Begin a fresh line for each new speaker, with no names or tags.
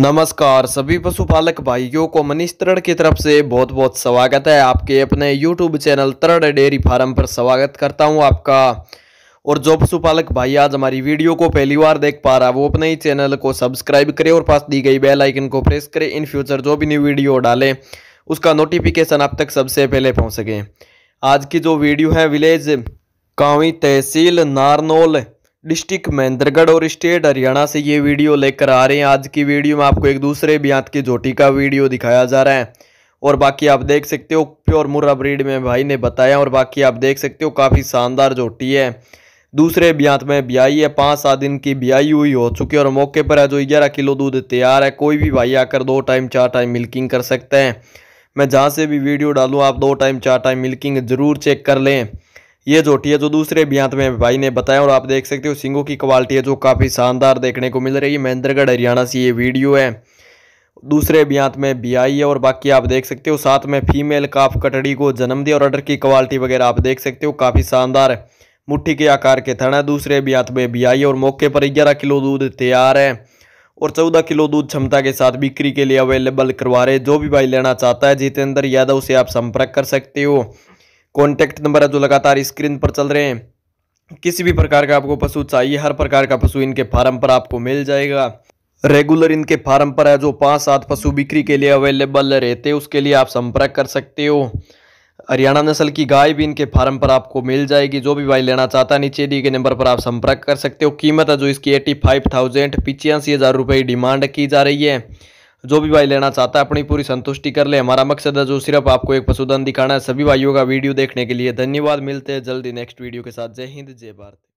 नमस्कार सभी पशुपालक भाइयों को मनीष तरण की तरफ से बहुत बहुत स्वागत है आपके अपने YouTube channel Taran dairy farm पर स्वागत करता हूं आपका और जो पशुपालक भाई आज हमारी वीडियो को पहली बार देख पा रहा है वो अपने ही चैनल को सब्सक्राइब करें और पास दी गई बेल आइकन को प्रेस करें इन फ्यूचर जो भी न्यू वीडियो डालें उसका नोटिफिकेशन आप तक सबसे पहले पहुँच सके आज की जो वीडियो है विलेज कावी तहसील नारनोल डिस्ट्रिक्ट महेंद्रगढ़ और स्टेट हरियाणा से ये वीडियो लेकर आ रहे हैं आज की वीडियो में आपको एक दूसरे ब्यांत की झोटी का वीडियो दिखाया जा रहा है और बाकी आप देख सकते हो प्योर मुर्रा ब्रीड में भाई ने बताया और बाकी आप देख सकते हो काफ़ी शानदार झोटी है दूसरे ब्यांत में ब्याई है पाँच सात दिन की ब्याई हुई हो चुकी है और मौके पर है जो ग्यारह किलो दूध तैयार है कोई भी भाई आकर दो टाइम चार टाइम मिल्किंग कर सकते हैं मैं जहाँ से भी वीडियो डालूँ आप दो टाइम चार टाइम मिल्किंग ज़रूर चेक कर लें ये जोटी है जो दूसरे ब्यांत में भाई ने बताया और आप देख सकते हो सिंगों की क्वालिटी है जो काफ़ी शानदार देखने को मिल रही है महेंद्रगढ़ हरियाणा से ये वीडियो है दूसरे ब्यांत में भी आई है और बाकी आप देख सकते हो साथ में फीमेल काफ कटड़ी को जन्म दिया और अडर की क्वालिटी वगैरह आप देख सकते हो काफ़ी शानदार मुठ्ठी मुट्ठी के आकार के थन है दूसरे ब्यांत में भी आई है और मौके पर ग्यारह किलो दूध तैयार है और चौदह किलो दूध क्षमता के साथ बिक्री के लिए अवेलेबल करवा रहे जो भी भाई लेना चाहता है जितेंद्र यादव से आप संपर्क कर सकते हो कॉन्टैक्ट नंबर है जो लगातार स्क्रीन पर चल रहे हैं किसी भी प्रकार का आपको पशु चाहिए हर प्रकार का पशु इनके फार्म पर आपको मिल जाएगा रेगुलर इनके फार्म पर है जो पाँच सात पशु बिक्री के लिए अवेलेबल रहते हैं उसके लिए आप संपर्क कर सकते हो हरियाणा नस्ल की गाय भी इनके फार्म पर आपको मिल जाएगी जो भी भाई लेना चाहता नीचे दिए गए नंबर पर आप संपर्क कर सकते हो कीमत है जो इसकी एटी फाइव थाउजेंड पिचासी हज़ार रुपये डिमांड की जा रही है जो भी भाई लेना चाहता है अपनी पूरी संतुष्टि कर ले हमारा मकसद है जो सिर्फ आपको एक पशुधन दिखाना है सभी भाइयों का वीडियो देखने के लिए धन्यवाद मिलते हैं जल्दी नेक्स्ट वीडियो के साथ जय हिंद जय भारत